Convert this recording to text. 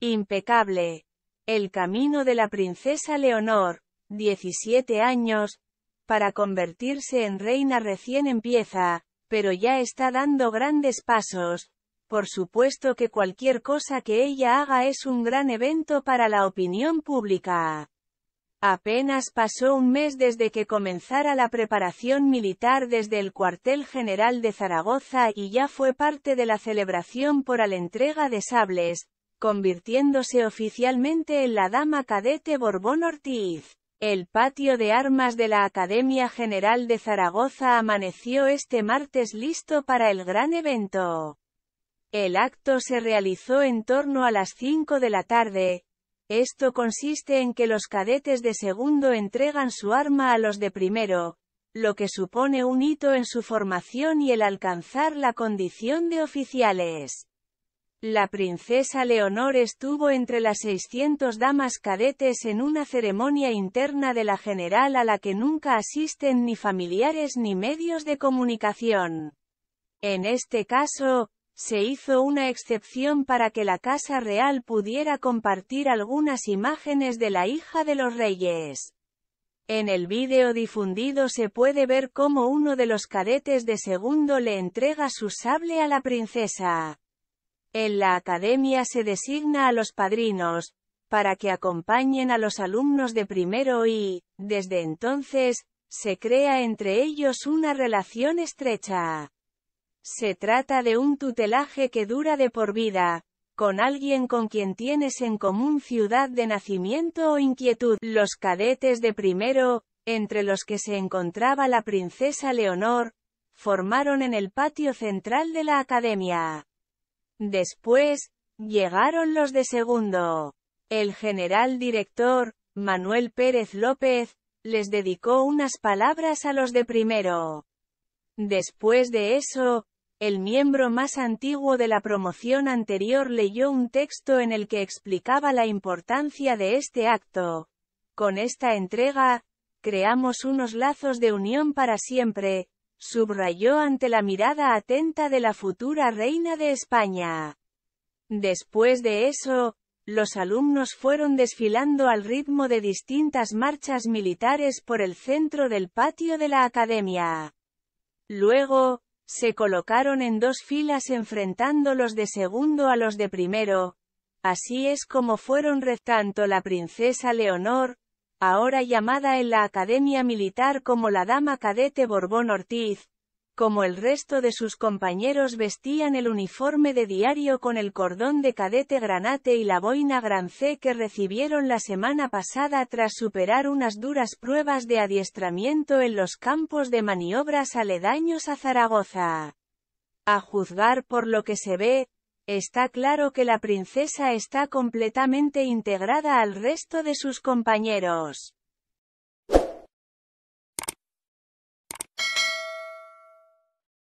Impecable. El camino de la princesa Leonor, 17 años, para convertirse en reina recién empieza, pero ya está dando grandes pasos. Por supuesto que cualquier cosa que ella haga es un gran evento para la opinión pública. Apenas pasó un mes desde que comenzara la preparación militar desde el cuartel general de Zaragoza y ya fue parte de la celebración por la entrega de sables, convirtiéndose oficialmente en la Dama Cadete Borbón Ortiz. El patio de armas de la Academia General de Zaragoza amaneció este martes listo para el gran evento. El acto se realizó en torno a las 5 de la tarde. Esto consiste en que los cadetes de segundo entregan su arma a los de primero, lo que supone un hito en su formación y el alcanzar la condición de oficiales. La princesa Leonor estuvo entre las 600 damas cadetes en una ceremonia interna de la general a la que nunca asisten ni familiares ni medios de comunicación. En este caso, se hizo una excepción para que la Casa Real pudiera compartir algunas imágenes de la hija de los reyes. En el vídeo difundido se puede ver cómo uno de los cadetes de segundo le entrega su sable a la princesa. En la academia se designa a los padrinos, para que acompañen a los alumnos de primero y, desde entonces, se crea entre ellos una relación estrecha. Se trata de un tutelaje que dura de por vida, con alguien con quien tienes en común ciudad de nacimiento o inquietud. Los cadetes de primero, entre los que se encontraba la princesa Leonor, formaron en el patio central de la academia Después, llegaron los de segundo. El general director, Manuel Pérez López, les dedicó unas palabras a los de primero. Después de eso, el miembro más antiguo de la promoción anterior leyó un texto en el que explicaba la importancia de este acto. Con esta entrega, creamos unos lazos de unión para siempre, subrayó ante la mirada atenta de la futura reina de España. Después de eso, los alumnos fueron desfilando al ritmo de distintas marchas militares por el centro del patio de la academia. Luego, se colocaron en dos filas enfrentando los de segundo a los de primero. Así es como fueron tanto la princesa Leonor, ahora llamada en la Academia Militar como la Dama Cadete Borbón Ortiz, como el resto de sus compañeros vestían el uniforme de diario con el cordón de cadete granate y la boina gran C que recibieron la semana pasada tras superar unas duras pruebas de adiestramiento en los campos de maniobras aledaños a Zaragoza. A juzgar por lo que se ve, Está claro que la princesa está completamente integrada al resto de sus compañeros.